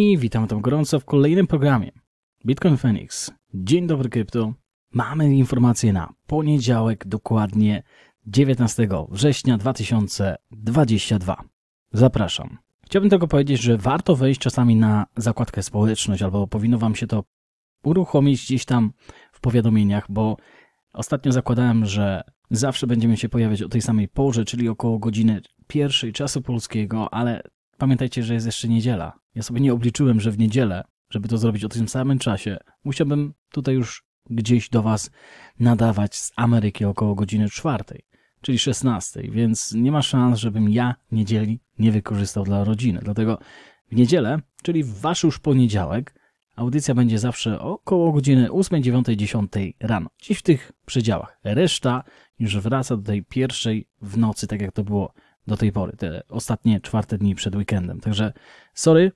i witam tam gorąco w kolejnym programie Bitcoin Phoenix. Dzień dobry krypto. Mamy informacje na poniedziałek, dokładnie 19 września 2022. Zapraszam. Chciałbym tylko powiedzieć, że warto wejść czasami na zakładkę społeczność, albo powinno Wam się to uruchomić gdzieś tam w powiadomieniach, bo ostatnio zakładałem, że zawsze będziemy się pojawiać o tej samej porze, czyli około godziny pierwszej czasu polskiego, ale Pamiętajcie, że jest jeszcze niedziela. Ja sobie nie obliczyłem, że w niedzielę, żeby to zrobić o tym samym czasie, musiałbym tutaj już gdzieś do Was nadawać z Ameryki około godziny czwartej, czyli 16, więc nie ma szans, żebym ja niedzieli nie wykorzystał dla rodziny. Dlatego w niedzielę, czyli w Wasz już poniedziałek, audycja będzie zawsze około godziny 8, 9, 10 rano. Dziś w tych przedziałach. Reszta już wraca do tej pierwszej w nocy, tak jak to było do tej pory, te ostatnie czwarte dni przed weekendem. Także sorry,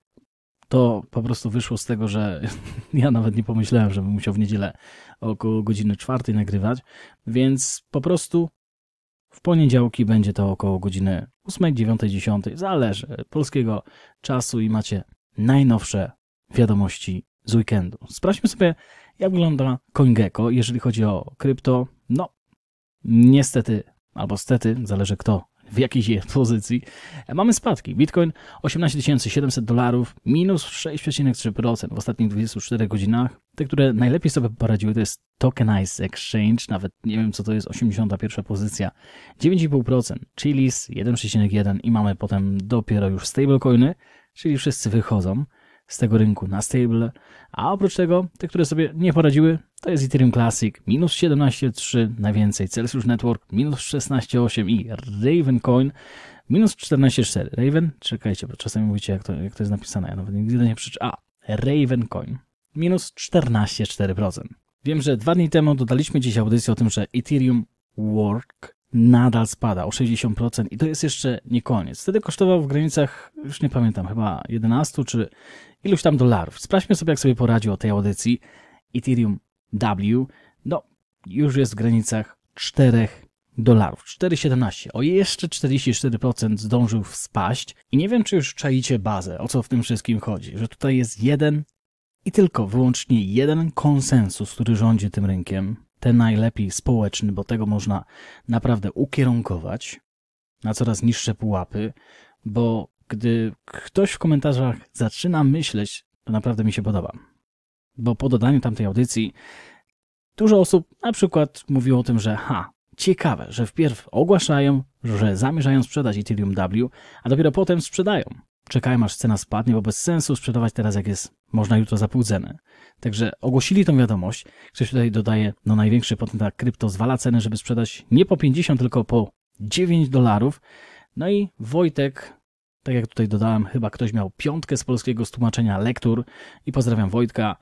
to po prostu wyszło z tego, że ja nawet nie pomyślałem, żebym musiał w niedzielę około godziny czwartej nagrywać, więc po prostu w poniedziałki będzie to około godziny 8, 9, 10, zależy polskiego czasu i macie najnowsze wiadomości z weekendu. Sprawdźmy sobie, jak wygląda CoinGecko, jeżeli chodzi o krypto. No, niestety, albo stety, zależy kto w jakiejś pozycji, mamy spadki. Bitcoin 18 700 dolarów, minus 6,3% w ostatnich 24 godzinach. Te, które najlepiej sobie poradziły, to jest Tokenized Exchange, nawet nie wiem co to jest, 81 pozycja, 9,5%, Chilis 1,1 i mamy potem dopiero już stablecoiny, czyli wszyscy wychodzą z tego rynku na stable, a oprócz tego te, które sobie nie poradziły, to jest Ethereum Classic minus 17,3, najwięcej Celsius Network minus 16,8 i Raven Coin minus 14,4. Raven, czekajcie, bo czasami mówicie jak to, jak to jest napisane, ja nawet nigdy nie przeczytałem. A, Raven Coin minus 14,4%. Wiem, że dwa dni temu dodaliśmy dziś audycję o tym, że Ethereum Work nadal spada o 60% i to jest jeszcze nie koniec. Wtedy kosztował w granicach, już nie pamiętam, chyba 11 czy iluś tam dolarów. Sprawdźmy sobie, jak sobie poradził o tej audycji Ethereum W. No, już jest w granicach 4 dolarów, 4,17. O jeszcze 44% zdążył spaść i nie wiem, czy już czaicie bazę, o co w tym wszystkim chodzi, że tutaj jest jeden i tylko wyłącznie jeden konsensus, który rządzi tym rynkiem, ten najlepiej społeczny, bo tego można naprawdę ukierunkować na coraz niższe pułapy, bo gdy ktoś w komentarzach zaczyna myśleć, to naprawdę mi się podoba. Bo po dodaniu tamtej audycji dużo osób na przykład mówiło o tym, że ha, ciekawe, że wpierw ogłaszają, że zamierzają sprzedać Ethereum W, a dopiero potem sprzedają czekałem aż cena spadnie, bo bez sensu sprzedawać teraz jak jest można jutro za pół ceny. Także ogłosili tą wiadomość. Ktoś tutaj dodaje, no największy potentat krypto zwala cenę, żeby sprzedać nie po 50, tylko po 9 dolarów. No i Wojtek, tak jak tutaj dodałem, chyba ktoś miał piątkę z polskiego tłumaczenia lektur i pozdrawiam Wojtka.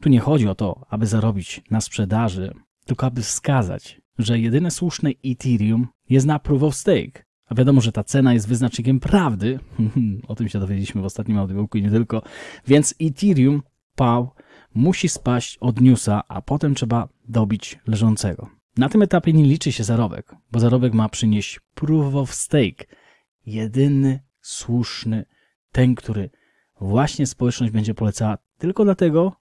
Tu nie chodzi o to, aby zarobić na sprzedaży, tylko aby wskazać, że jedyne słuszne Ethereum jest na proof of stake. A wiadomo, że ta cena jest wyznacznikiem prawdy. o tym się dowiedzieliśmy w ostatnim audiobooku i nie tylko. Więc Ethereum PAU musi spaść od newsa, a potem trzeba dobić leżącego. Na tym etapie nie liczy się zarobek, bo zarobek ma przynieść proof of stake. Jedyny, słuszny, ten, który właśnie społeczność będzie polecała tylko dlatego,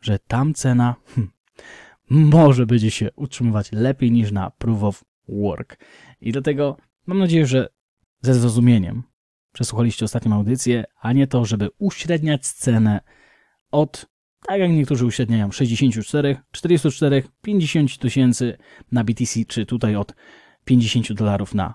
że tam cena hmm, może będzie się utrzymywać lepiej niż na proof of work. I dlatego Mam nadzieję, że ze zrozumieniem przesłuchaliście ostatnią audycję, a nie to, żeby uśredniać scenę od, tak jak niektórzy uśredniają, 64, 44, 50 tysięcy na BTC, czy tutaj od 50 dolarów na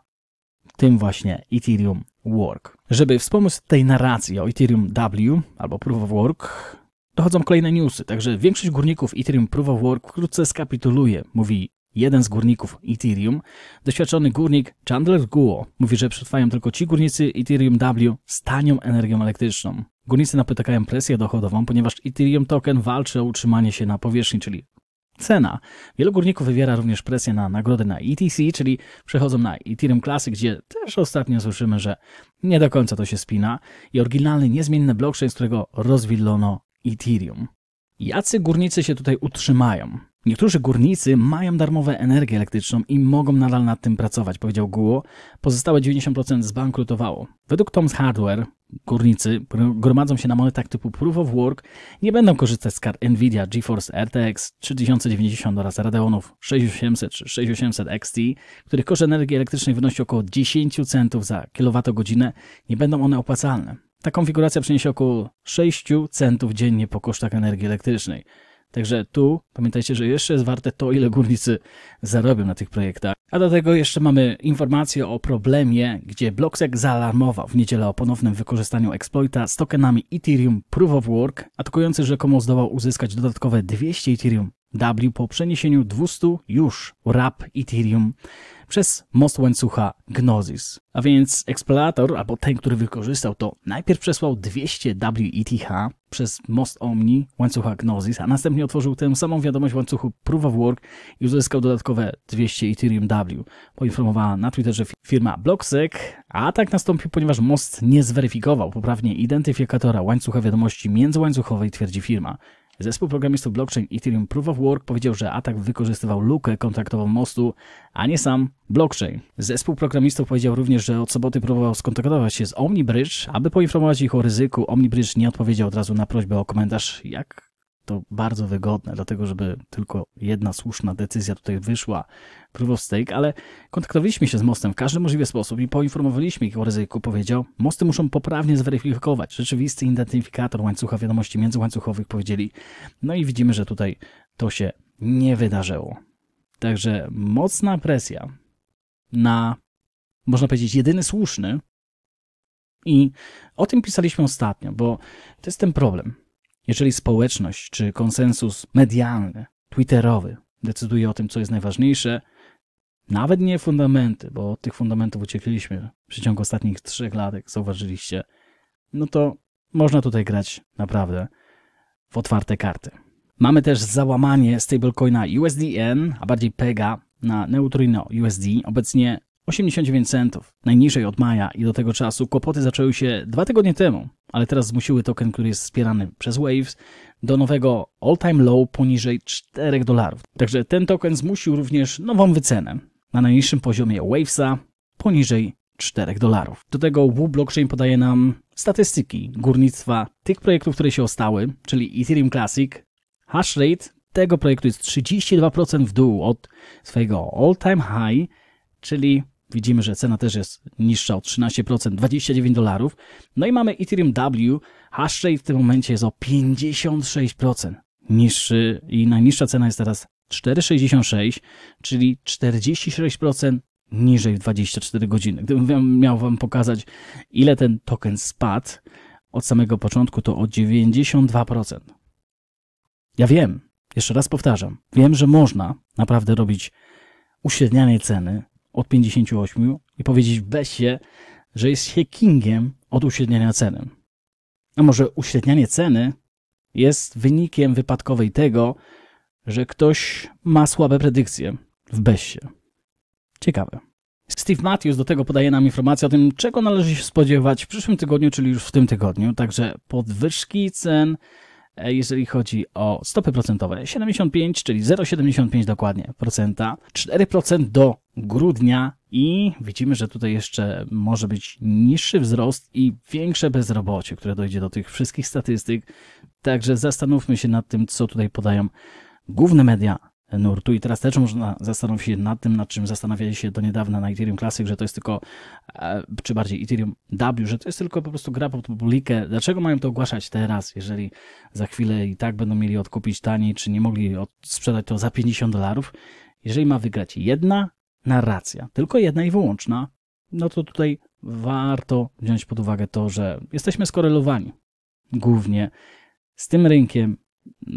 tym właśnie Ethereum Work. Żeby wspomóc tej narracji o Ethereum W albo Proof of Work, dochodzą kolejne newsy, także większość górników Ethereum Proof of Work wkrótce skapituluje, mówi Jeden z górników Ethereum, doświadczony górnik Chandler Guo, mówi, że przetrwają tylko ci górnicy Ethereum W z tanią energią elektryczną. Górnicy napotykają presję dochodową, ponieważ Ethereum token walczy o utrzymanie się na powierzchni, czyli cena. Wielu górników wywiera również presję na nagrody na ETC, czyli przechodzą na Ethereum Classic, gdzie też ostatnio słyszymy, że nie do końca to się spina i oryginalny, niezmienny blockchain, z którego rozwidlono Ethereum. Jacy górnicy się tutaj utrzymają? Niektórzy górnicy mają darmową energię elektryczną i mogą nadal nad tym pracować, powiedział Guo. Pozostałe 90% zbankrutowało. Według Tom's Hardware górnicy gromadzą się na monetach typu Proof of Work, nie będą korzystać z kart Nvidia, GeForce RTX 3090 oraz Radeonów 6800 czy 6800 XT, których koszt energii elektrycznej wynosi około 10 centów za kilowatogodzinę, nie będą one opłacalne. Ta konfiguracja przyniesie około 6 centów dziennie po kosztach energii elektrycznej. Także tu pamiętajcie, że jeszcze jest warte to, ile górnicy zarobią na tych projektach. A do tego jeszcze mamy informację o problemie, gdzie Blocksec zaalarmował w niedzielę o ponownym wykorzystaniu exploita z tokenami Ethereum Proof of Work. Atakujący rzekomo zdołał uzyskać dodatkowe 200 Ethereum w po przeniesieniu 200 już RAP Ethereum przez most łańcucha Gnosis. A więc eksplorator, albo ten, który wykorzystał to, najpierw przesłał 200 WETH przez most Omni łańcucha Gnosis, a następnie otworzył tę samą wiadomość w łańcuchu Proof of Work i uzyskał dodatkowe 200 Ethereum W. Poinformowała na Twitterze firma BlockSec, a tak nastąpił, ponieważ most nie zweryfikował poprawnie identyfikatora łańcucha wiadomości międzyłańcuchowej, twierdzi firma. Zespół programistów blockchain Ethereum Proof of Work powiedział, że atak wykorzystywał lukę kontraktową mostu, a nie sam blockchain. Zespół programistów powiedział również, że od soboty próbował skontaktować się z OmniBridge, aby poinformować ich o ryzyku. OmniBridge nie odpowiedział od razu na prośbę o komentarz, jak to bardzo wygodne, dlatego żeby tylko jedna słuszna decyzja tutaj wyszła, proof of stake, ale kontaktowaliśmy się z Mostem w każdy możliwy sposób i poinformowaliśmy ich o ryzyku. Powiedział, Mosty muszą poprawnie zweryfikować rzeczywisty identyfikator łańcucha wiadomości międzyłańcuchowych, powiedzieli. No i widzimy, że tutaj to się nie wydarzyło. Także mocna presja na, można powiedzieć, jedyny słuszny i o tym pisaliśmy ostatnio, bo to jest ten problem jeżeli społeczność czy konsensus medialny, twitterowy decyduje o tym, co jest najważniejsze, nawet nie fundamenty, bo od tych fundamentów uciekliśmy w przeciągu ostatnich trzech lat, jak zauważyliście, no to można tutaj grać naprawdę w otwarte karty. Mamy też załamanie stablecoina USDN, a bardziej PEGA na Neutrino USD. Obecnie 89 centów, najniżej od maja i do tego czasu kłopoty zaczęły się dwa tygodnie temu, ale teraz zmusiły token, który jest wspierany przez Waves, do nowego all-time low poniżej 4 dolarów. Także ten token zmusił również nową wycenę na najniższym poziomie Wavesa poniżej 4 dolarów. Do tego Wu Blockchain podaje nam statystyki górnictwa tych projektów, które się ostały, czyli Ethereum Classic, hash rate tego projektu jest 32% w dół od swojego all-time high, czyli Widzimy, że cena też jest niższa o 13%, 29 dolarów. No i mamy Ethereum W, hash rate w tym momencie jest o 56% niższy i najniższa cena jest teraz 4,66, czyli 46% niżej w 24 godziny. Gdybym miał Wam pokazać, ile ten token spadł od samego początku, to o 92%. Ja wiem, jeszcze raz powtarzam, wiem, że można naprawdę robić uśrednianie ceny, od 58 i powiedzieć w się, że jest się kingiem od uśredniania ceny. A no może uśrednianie ceny jest wynikiem wypadkowej tego, że ktoś ma słabe predykcje w BESie. Ciekawe. Steve Matthews do tego podaje nam informację o tym, czego należy się spodziewać w przyszłym tygodniu, czyli już w tym tygodniu. Także podwyżki cen E, jeżeli chodzi o stopy procentowe. 75, czyli 0,75 dokładnie procenta, 4% do grudnia i widzimy, że tutaj jeszcze może być niższy wzrost i większe bezrobocie, które dojdzie do tych wszystkich statystyk. Także zastanówmy się nad tym, co tutaj podają główne media nurtu. I teraz też można zastanowić się nad tym, nad czym zastanawiali się do niedawna na Ethereum Classic, że to jest tylko, e, czy bardziej Ethereum W, że to jest tylko po prostu gra pod publikę. Dlaczego mają to ogłaszać teraz, jeżeli za chwilę i tak będą mieli odkupić taniej, czy nie mogli sprzedać to za 50 dolarów? Jeżeli ma wygrać jedna narracja, tylko jedna i wyłączna, no to tutaj warto wziąć pod uwagę to, że jesteśmy skorelowani głównie z tym rynkiem,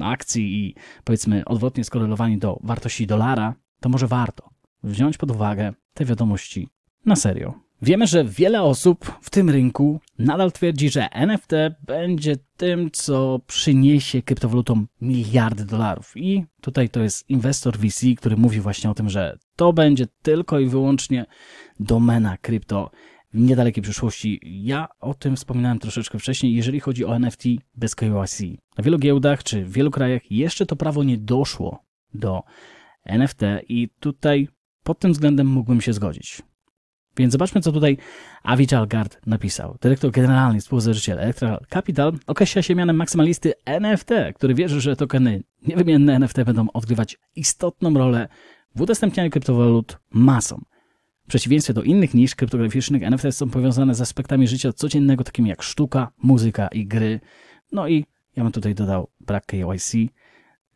akcji i powiedzmy odwrotnie skorelowani do wartości dolara, to może warto wziąć pod uwagę te wiadomości na serio. Wiemy, że wiele osób w tym rynku nadal twierdzi, że NFT będzie tym, co przyniesie kryptowalutom miliardy dolarów. I tutaj to jest inwestor VC, który mówi właśnie o tym, że to będzie tylko i wyłącznie domena krypto niedalekiej przyszłości. Ja o tym wspominałem troszeczkę wcześniej, jeżeli chodzi o NFT bez KYC. Na wielu giełdach czy w wielu krajach jeszcze to prawo nie doszło do NFT i tutaj pod tym względem mógłbym się zgodzić. Więc zobaczmy, co tutaj Avichal Gard napisał. Dyrektor generalny, współzałożyciel Electral Capital określa się mianem maksymalisty NFT, który wierzy, że tokeny niewymienne NFT będą odgrywać istotną rolę w udostępnianiu kryptowalut masom. W przeciwieństwie do innych niż kryptograficznych, NFT są powiązane z aspektami życia codziennego, takimi jak sztuka, muzyka i gry. No i ja bym tutaj dodał brak KYC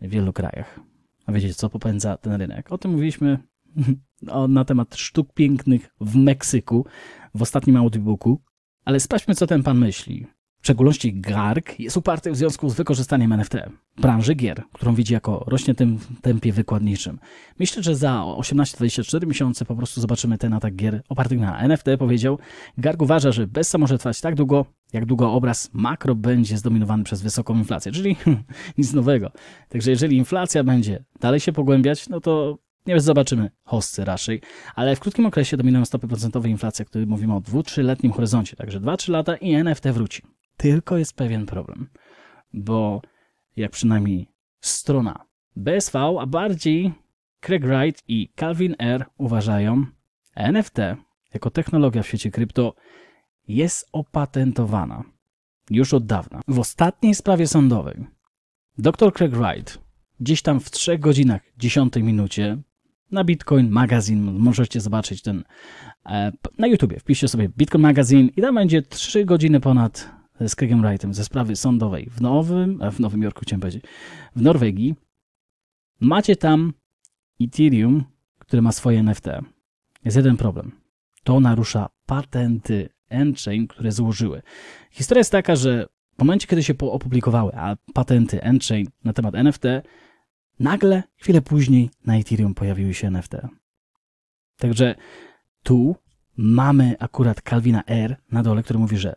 w wielu krajach. A wiecie, co popędza ten rynek? O tym mówiliśmy o, na temat sztuk pięknych w Meksyku w ostatnim audiobooku. Ale sprawdźmy, co ten pan myśli w szczególności GARG, jest uparty w związku z wykorzystaniem NFT, branży gier, którą widzi jako rośnie tym tempie wykładniczym. Myślę, że za 18-24 miesiące po prostu zobaczymy ten atak gier opartych na NFT, powiedział. GARG uważa, że bez może trwać tak długo, jak długo obraz makro będzie zdominowany przez wysoką inflację, czyli nic nowego. Także jeżeli inflacja będzie dalej się pogłębiać, no to nie zobaczymy hosty raczej, ale w krótkim okresie dominują stopy procentowe inflacja, który mówimy o 2-3-letnim horyzoncie, także 2-3 lata i NFT wróci. Tylko jest pewien problem, bo jak przynajmniej strona BSV, a bardziej Craig Wright i Calvin R. uważają, NFT jako technologia w świecie krypto jest opatentowana już od dawna. W ostatniej sprawie sądowej dr Craig Wright gdzieś tam w 3 godzinach 10 minucie na Bitcoin Magazine możecie zobaczyć ten e, na YouTubie. Wpiszcie sobie Bitcoin Magazine i tam będzie 3 godziny ponad z Craigiem Wrightem ze sprawy sądowej w Nowym, w Nowym Jorku, chciałem powiedzieć, w Norwegii, macie tam Ethereum, które ma swoje NFT. Jest jeden problem. To narusza patenty Enchain, które złożyły. Historia jest taka, że w momencie, kiedy się opublikowały a patenty Enchain na temat NFT, nagle, chwilę później na Ethereum pojawiły się NFT. Także tu mamy akurat Calvina R na dole, który mówi, że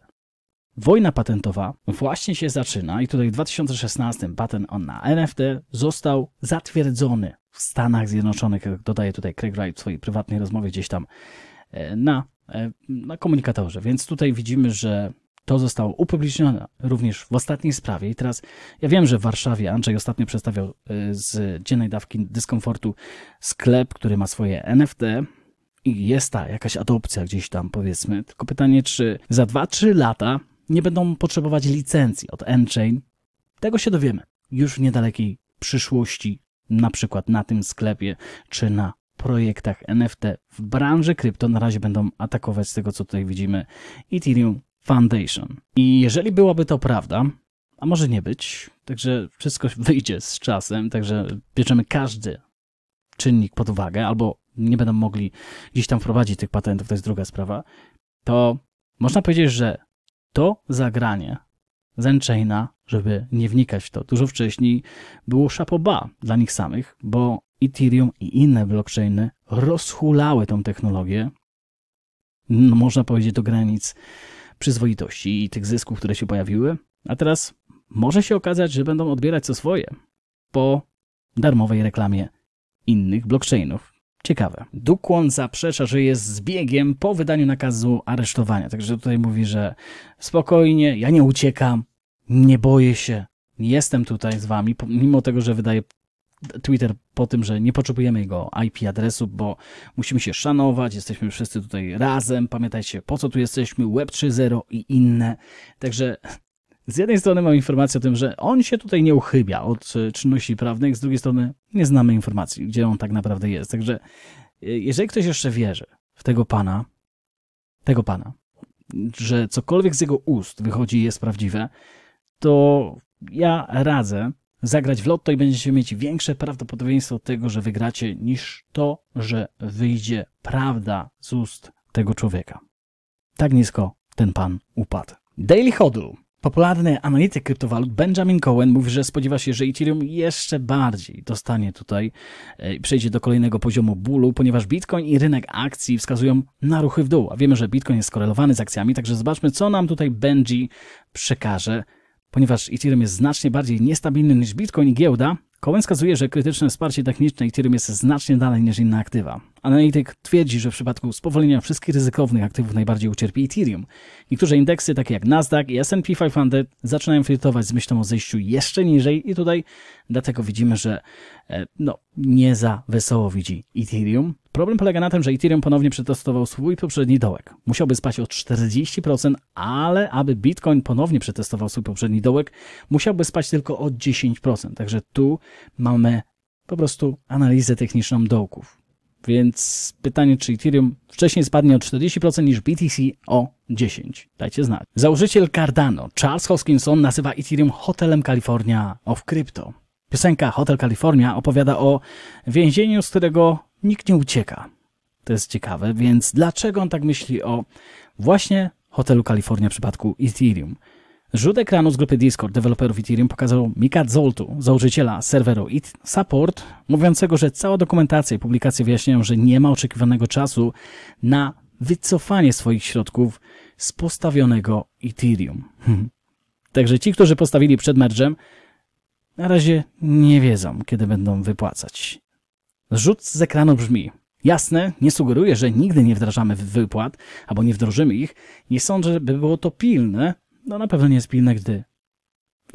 Wojna patentowa właśnie się zaczyna i tutaj w 2016 patent on na NFT został zatwierdzony w Stanach Zjednoczonych. Dodaje tutaj Craig Wright w swojej prywatnej rozmowie gdzieś tam e, na, e, na komunikatorze. Więc tutaj widzimy, że to zostało upublicznione również w ostatniej sprawie. I teraz ja wiem, że w Warszawie Andrzej ostatnio przedstawiał e, z dziennej dawki dyskomfortu sklep, który ma swoje NFT. I jest ta jakaś adopcja gdzieś tam, powiedzmy. Tylko pytanie, czy za 2-3 lata nie będą potrzebować licencji od Enchain. Tego się dowiemy już w niedalekiej przyszłości, na przykład na tym sklepie czy na projektach NFT w branży krypto na razie będą atakować z tego, co tutaj widzimy, Ethereum Foundation. I jeżeli byłaby to prawda, a może nie być, także wszystko wyjdzie z czasem, także bierzemy każdy czynnik pod uwagę, albo nie będą mogli gdzieś tam wprowadzić tych patentów, to jest druga sprawa, to można powiedzieć, że to zagranie Zenchaina, żeby nie wnikać w to, dużo wcześniej było szapoba dla nich samych, bo Ethereum i inne blockchainy rozhulały tą technologię, no, można powiedzieć, do granic przyzwoitości i tych zysków, które się pojawiły. A teraz może się okazać, że będą odbierać co swoje po darmowej reklamie innych blockchainów. Ciekawe. Dukłon zaprzecza, że jest zbiegiem po wydaniu nakazu aresztowania. Także tutaj mówi, że spokojnie, ja nie uciekam, nie boję się, jestem tutaj z wami, mimo tego, że wydaje Twitter po tym, że nie potrzebujemy jego IP adresu, bo musimy się szanować, jesteśmy wszyscy tutaj razem, pamiętajcie po co tu jesteśmy, Web 3.0 i inne. Także z jednej strony mam informację o tym, że on się tutaj nie uchybia od e, czynności prawnych, z drugiej strony nie znamy informacji, gdzie on tak naprawdę jest. Także e, jeżeli ktoś jeszcze wierzy w tego pana, tego pana, że cokolwiek z jego ust wychodzi i jest prawdziwe, to ja radzę zagrać w lotto i będziecie mieć większe prawdopodobieństwo tego, że wygracie, niż to, że wyjdzie prawda z ust tego człowieka. Tak nisko ten pan upadł. Daily Hodl Popularny analityk kryptowalut Benjamin Cohen mówi, że spodziewa się, że Ethereum jeszcze bardziej dostanie tutaj, e, i przejdzie do kolejnego poziomu bólu, ponieważ Bitcoin i rynek akcji wskazują na ruchy w dół. A wiemy, że Bitcoin jest skorelowany z akcjami, także zobaczmy, co nam tutaj Benji przekaże, ponieważ Ethereum jest znacznie bardziej niestabilny niż Bitcoin i giełda Cohen wskazuje, że krytyczne wsparcie techniczne Ethereum jest znacznie dalej niż inne aktywa. Analityk twierdzi, że w przypadku spowolnienia wszystkich ryzykownych aktywów najbardziej ucierpi Ethereum. Niektóre indeksy, takie jak Nasdaq i S&P 500, zaczynają flirtować z myślą o zejściu jeszcze niżej i tutaj dlatego widzimy, że e, no, nie za wesoło widzi Ethereum. Problem polega na tym, że Ethereum ponownie przetestował swój poprzedni dołek. Musiałby spaść o 40%, ale aby Bitcoin ponownie przetestował swój poprzedni dołek, musiałby spać tylko o 10%. Także tu mamy po prostu analizę techniczną dołków. Więc pytanie, czy Ethereum wcześniej spadnie o 40% niż BTC o 10%. Dajcie znać. Założyciel Cardano, Charles Hoskinson, nazywa Ethereum hotelem California of Crypto. Piosenka Hotel California opowiada o więzieniu, z którego nikt nie ucieka. To jest ciekawe, więc dlaczego on tak myśli o właśnie hotelu Kalifornia w przypadku Ethereum? Rzut ekranu z grupy Discord deweloperów Ethereum pokazał Mika Zoltu, założyciela serweru IT Support, mówiącego, że cała dokumentacja i publikacje wyjaśniają, że nie ma oczekiwanego czasu na wycofanie swoich środków z postawionego Ethereum. Także ci, którzy postawili przed mergem, na razie nie wiedzą, kiedy będą wypłacać. Rzut z ekranu brzmi. Jasne, nie sugeruję, że nigdy nie wdrażamy wypłat, albo nie wdrożymy ich. Nie sądzę, by było to pilne. No na pewno nie jest pilne, gdy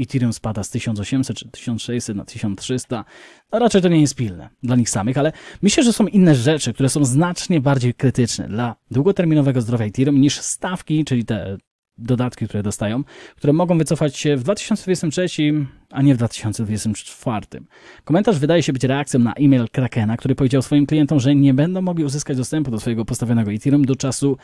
Ethereum spada z 1800 czy 1600 na 1300. No raczej to nie jest pilne dla nich samych, ale myślę, że są inne rzeczy, które są znacznie bardziej krytyczne dla długoterminowego zdrowia Ethereum niż stawki, czyli te dodatki, które dostają, które mogą wycofać się w 2023, a nie w 2024. Komentarz wydaje się być reakcją na e-mail Krakena, który powiedział swoim klientom, że nie będą mogli uzyskać dostępu do swojego postawionego Ethereum do czasu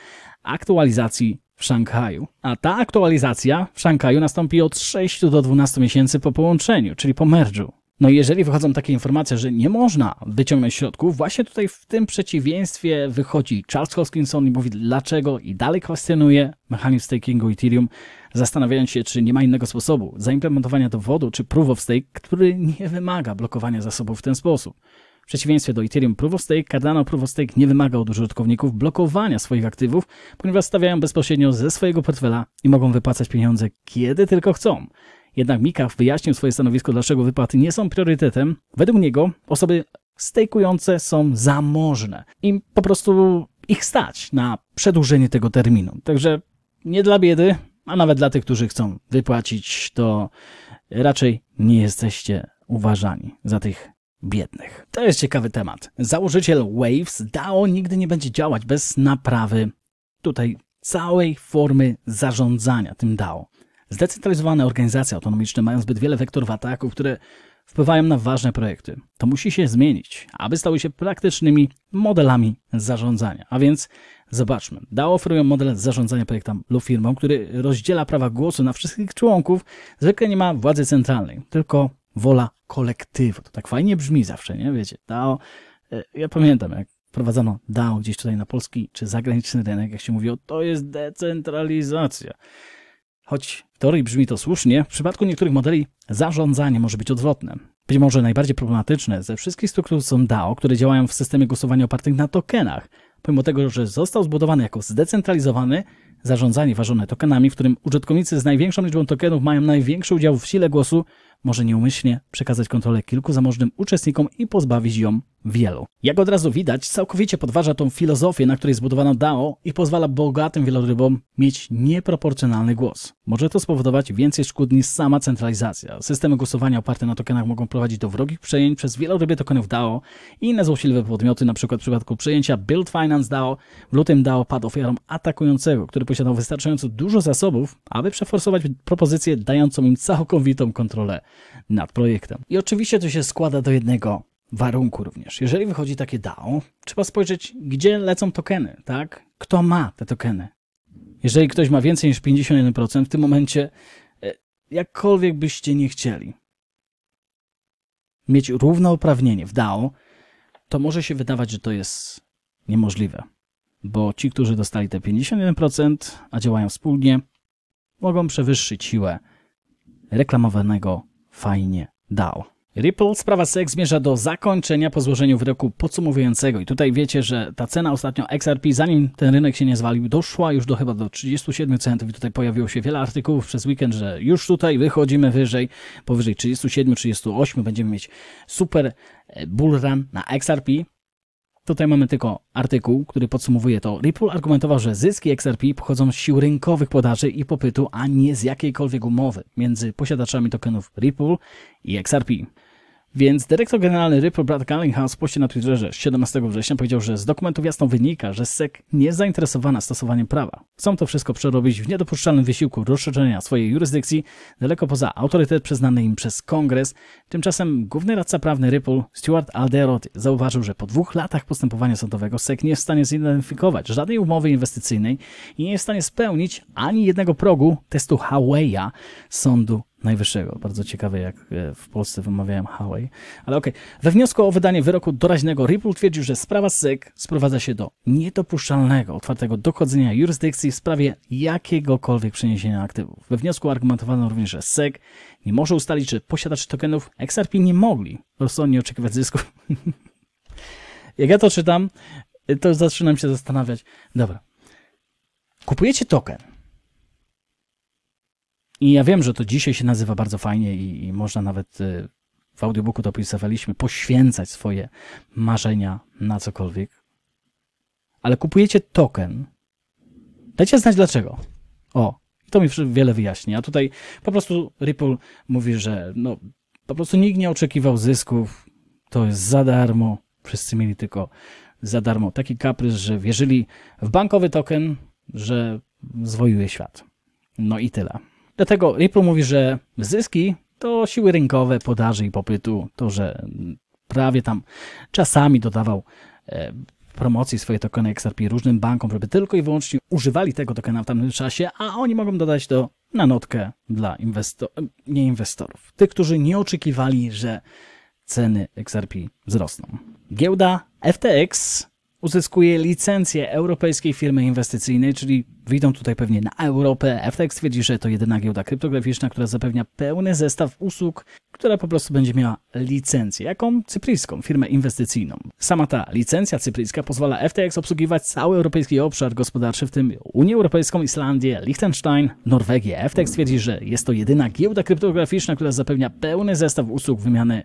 aktualizacji w Szanghaju. A ta aktualizacja w Szanghaju nastąpi od 6 do 12 miesięcy po połączeniu, czyli po merdżu no i jeżeli wychodzą takie informacje, że nie można wyciągnąć środków, właśnie tutaj w tym przeciwieństwie wychodzi Charles Hoskinson i mówi dlaczego i dalej kwestionuje mechanizm stakingu Ethereum, zastanawiając się, czy nie ma innego sposobu zaimplementowania dowodu czy proof of stake, który nie wymaga blokowania zasobów w ten sposób. W przeciwieństwie do Ethereum Proof of Stake, Cardano Proof of Stake nie wymaga od użytkowników blokowania swoich aktywów, ponieważ stawiają bezpośrednio ze swojego portfela i mogą wypłacać pieniądze kiedy tylko chcą. Jednak Mikach wyjaśnił swoje stanowisko, dlaczego wypłaty nie są priorytetem. Według niego osoby stejkujące są zamożne. i po prostu ich stać na przedłużenie tego terminu. Także nie dla biedy, a nawet dla tych, którzy chcą wypłacić, to raczej nie jesteście uważani za tych biednych. To jest ciekawy temat. Założyciel Waves DAO nigdy nie będzie działać bez naprawy tutaj całej formy zarządzania tym DAO. Zdecentralizowane organizacje autonomiczne mają zbyt wiele wektorów ataku, które wpływają na ważne projekty. To musi się zmienić, aby stały się praktycznymi modelami zarządzania. A więc zobaczmy. DAO oferują model zarządzania projektem lub firmą, który rozdziela prawa głosu na wszystkich członków. Zwykle nie ma władzy centralnej, tylko wola kolektywu. To tak fajnie brzmi zawsze, nie? Wiecie, DAO... E, ja pamiętam, jak wprowadzono DAO gdzieś tutaj na polski czy zagraniczny rynek, jak się mówiło, to jest decentralizacja. Choć w teorii brzmi to słusznie, w przypadku niektórych modeli zarządzanie może być odwrotne. Być może najbardziej problematyczne ze wszystkich struktur są DAO, które działają w systemie głosowania opartych na tokenach, pomimo tego, że został zbudowany jako zdecentralizowany, zarządzanie ważone tokenami, w którym użytkownicy z największą liczbą tokenów mają największy udział w sile głosu, może nieumyślnie przekazać kontrolę kilku zamożnym uczestnikom i pozbawić ją wielu. Jak od razu widać, całkowicie podważa tą filozofię, na której zbudowano DAO i pozwala bogatym wielorybom mieć nieproporcjonalny głos. Może to spowodować więcej szkód niż sama centralizacja. Systemy głosowania oparte na tokenach mogą prowadzić do wrogich przejęć przez wieloryby tokenów DAO i inne złośliwe podmioty, np. w przypadku przejęcia Build Finance DAO. W lutym DAO padł ofiarą atakującego, który posiadał wystarczająco dużo zasobów, aby przeforsować propozycję dającą im całkowitą kontrolę nad projektem. I oczywiście to się składa do jednego warunku również. Jeżeli wychodzi takie DAO, trzeba spojrzeć, gdzie lecą tokeny, tak? Kto ma te tokeny? Jeżeli ktoś ma więcej niż 51%, w tym momencie e, jakkolwiek byście nie chcieli mieć równouprawnienie w DAO, to może się wydawać, że to jest niemożliwe bo ci, którzy dostali te 51%, a działają wspólnie, mogą przewyższyć siłę reklamowanego fajnie DAO. Ripple, sprawa SEC zmierza do zakończenia po złożeniu wyroku podsumowującego i tutaj wiecie, że ta cena ostatnio XRP, zanim ten rynek się nie zwalił, doszła już do chyba do 37 centów i tutaj pojawiło się wiele artykułów przez weekend, że już tutaj wychodzimy wyżej, powyżej 37-38 będziemy mieć super e, bull run na XRP, Tutaj mamy tylko artykuł, który podsumowuje to. Ripple argumentował, że zyski XRP pochodzą z sił rynkowych podaży i popytu, a nie z jakiejkolwiek umowy między posiadaczami tokenów Ripple i XRP. Więc dyrektor generalny Ripple Brad Cunningham spuścił na Twitterze 17 września powiedział, że z dokumentów jasno wynika, że SEC nie jest zainteresowana stosowaniem prawa. Chcą to wszystko przerobić w niedopuszczalnym wysiłku rozszerzenia swojej jurysdykcji daleko poza autorytet przyznany im przez Kongres. Tymczasem główny radca prawny Ripple, Stuart Alderot, zauważył, że po dwóch latach postępowania sądowego SEC nie jest w stanie zidentyfikować żadnej umowy inwestycyjnej i nie jest w stanie spełnić ani jednego progu testu Howeya sądu Najwyższego. Bardzo ciekawe, jak e, w Polsce wymawiałem Huawei. Ale okej. Okay. We wniosku o wydanie wyroku doraźnego Ripple twierdził, że sprawa SEC e sprowadza się do niedopuszczalnego, otwartego dochodzenia jurysdykcji w sprawie jakiegokolwiek przeniesienia aktywów. We wniosku argumentowano również, że SEC e nie może ustalić, czy posiadacze tokenów XRP nie mogli rozsądnie oczekiwać zysku. jak ja to czytam, to zaczynam się zastanawiać. Dobra. Kupujecie token i ja wiem, że to dzisiaj się nazywa bardzo fajnie i, i można nawet y, w audiobooku to opisywaliśmy, poświęcać swoje marzenia na cokolwiek. Ale kupujecie token. Dajcie znać dlaczego. O, to mi wiele wyjaśni. A tutaj po prostu Ripple mówi, że no, po prostu nikt nie oczekiwał zysków. To jest za darmo. Wszyscy mieli tylko za darmo taki kaprys, że wierzyli w bankowy token, że zwojuje świat. No i tyle. Dlatego Ripple mówi, że zyski to siły rynkowe podaży i popytu. To, że prawie tam czasami dodawał e, promocji swoje tokeny XRP różnym bankom, żeby tylko i wyłącznie używali tego tokena w tamtym czasie, a oni mogą dodać to na notkę dla inwestorów, nie inwestorów, tych, którzy nie oczekiwali, że ceny XRP wzrosną. Giełda FTX uzyskuje licencję europejskiej firmy inwestycyjnej, czyli widzą tutaj pewnie na Europę. FTX e twierdzi, że to jedyna giełda kryptograficzna, która zapewnia pełny zestaw usług, która po prostu będzie miała licencję, jaką cypryjską firmę inwestycyjną. Sama ta licencja cypryjska pozwala FTX e obsługiwać cały europejski obszar gospodarczy, w tym Unię Europejską, Islandię, Liechtenstein, Norwegię. FTX e twierdzi, że jest to jedyna giełda kryptograficzna, która zapewnia pełny zestaw usług wymiany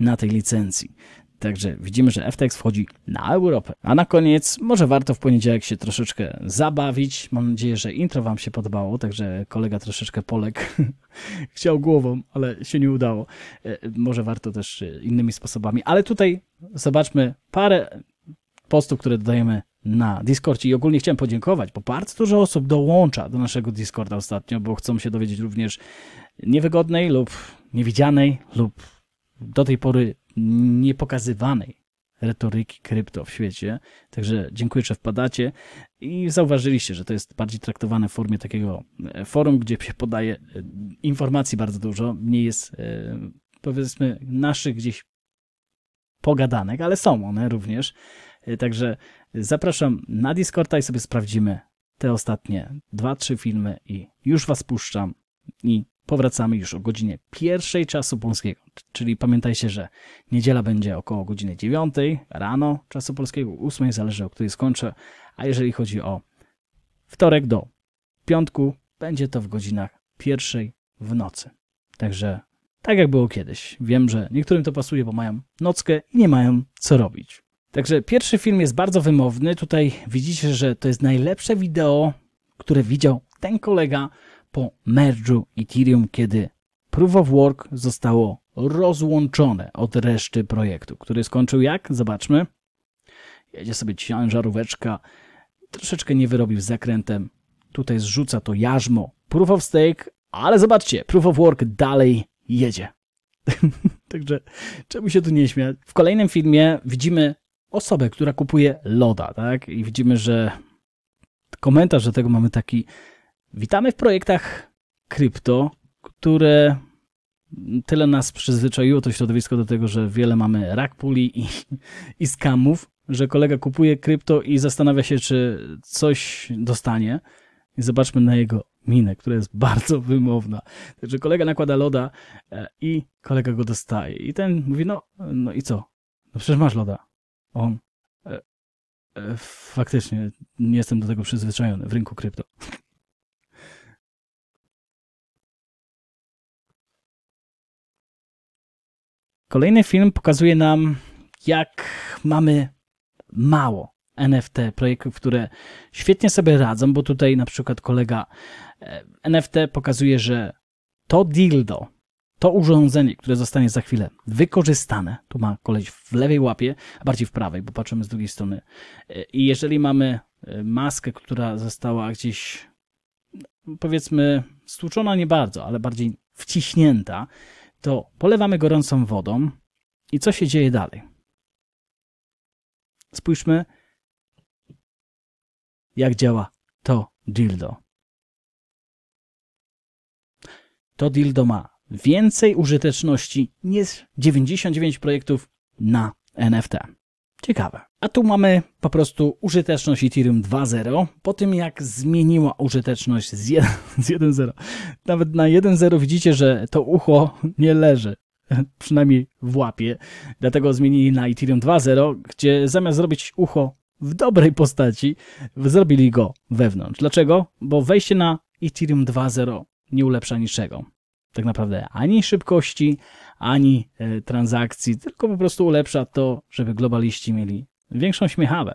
na tej licencji. Także widzimy, że FTX wchodzi na Europę. A na koniec, może warto w poniedziałek się troszeczkę zabawić. Mam nadzieję, że intro Wam się podobało, także kolega troszeczkę Polek chciał głową, ale się nie udało. E, może warto też e, innymi sposobami. Ale tutaj zobaczmy parę postów, które dodajemy na Discordzie i ogólnie chciałem podziękować, bo bardzo dużo osób dołącza do naszego Discorda ostatnio, bo chcą się dowiedzieć również niewygodnej lub niewidzianej lub do tej pory niepokazywanej retoryki krypto w świecie. Także dziękuję, że wpadacie i zauważyliście, że to jest bardziej traktowane w formie takiego e, forum, gdzie się podaje e, informacji bardzo dużo, mniej jest e, powiedzmy naszych gdzieś pogadanek, ale są one również. Także zapraszam na Discorda i sobie sprawdzimy te ostatnie dwa, trzy filmy i już was puszczam i Powracamy już o godzinie pierwszej czasu polskiego, czyli pamiętajcie, że niedziela będzie około godziny 9 rano czasu polskiego, 8 zależy o której skończę, a jeżeli chodzi o wtorek do piątku, będzie to w godzinach pierwszej w nocy. Także tak jak było kiedyś. Wiem, że niektórym to pasuje, bo mają nockę i nie mają co robić. Także pierwszy film jest bardzo wymowny. Tutaj widzicie, że to jest najlepsze wideo, które widział ten kolega, po mergeu Ethereum, kiedy Proof of Work zostało rozłączone od reszty projektu, który skończył jak? Zobaczmy. Jedzie sobie ciężaróweczka, troszeczkę nie wyrobił z zakrętem. Tutaj zrzuca to jarzmo. Proof of Stake, ale zobaczcie, Proof of Work dalej jedzie. Także czemu się tu nie śmiać? W kolejnym filmie widzimy osobę, która kupuje loda, tak? I widzimy, że komentarz do tego mamy taki Witamy w projektach krypto, które tyle nas przyzwyczaiło to środowisko do tego, że wiele mamy rakpuli puli i, i skamów, że kolega kupuje krypto i zastanawia się, czy coś dostanie. I zobaczmy na jego minę, która jest bardzo wymowna. Także kolega nakłada loda e, i kolega go dostaje. I ten mówi, no, no i co? No przecież masz loda. On, e, e, faktycznie nie jestem do tego przyzwyczajony w rynku krypto. Kolejny film pokazuje nam, jak mamy mało NFT projektów, które świetnie sobie radzą, bo tutaj na przykład kolega e, NFT pokazuje, że to dildo, to urządzenie, które zostanie za chwilę wykorzystane, tu ma koleś w lewej łapie, a bardziej w prawej, bo patrzymy z drugiej strony. E, I jeżeli mamy e, maskę, która została gdzieś, no, powiedzmy, stłuczona nie bardzo, ale bardziej wciśnięta, to polewamy gorącą wodą i co się dzieje dalej? Spójrzmy, jak działa to dildo. To dildo ma więcej użyteczności niż 99 projektów na NFT. Ciekawe. A tu mamy po prostu użyteczność Ethereum 2.0. Po tym jak zmieniła użyteczność z 1.0, nawet na 1.0 widzicie, że to ucho nie leży. Przynajmniej w łapie. Dlatego zmienili na Ethereum 2.0, gdzie zamiast zrobić ucho w dobrej postaci, zrobili go wewnątrz. Dlaczego? Bo wejście na Ethereum 2.0 nie ulepsza niczego. Tak naprawdę ani szybkości, ani e, transakcji, tylko po prostu ulepsza to, żeby globaliści mieli większą śmiechawę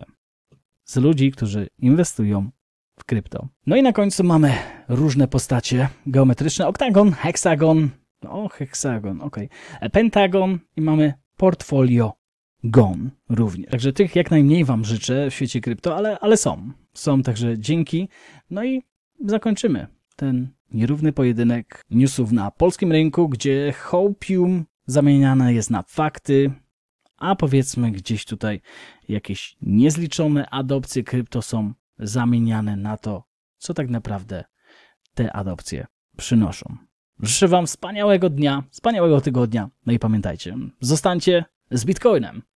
z ludzi, którzy inwestują w krypto. No i na końcu mamy różne postacie geometryczne. Oktagon, heksagon, o heksagon, ok. Pentagon i mamy portfolio gon również. Także tych jak najmniej Wam życzę w świecie krypto, ale, ale są. Są, także dzięki. No i zakończymy ten nierówny pojedynek newsów na polskim rynku, gdzie hopium zamieniane jest na fakty, a powiedzmy gdzieś tutaj jakieś niezliczone adopcje krypto są zamieniane na to, co tak naprawdę te adopcje przynoszą. Życzę Wam wspaniałego dnia, wspaniałego tygodnia, no i pamiętajcie, zostańcie z Bitcoinem.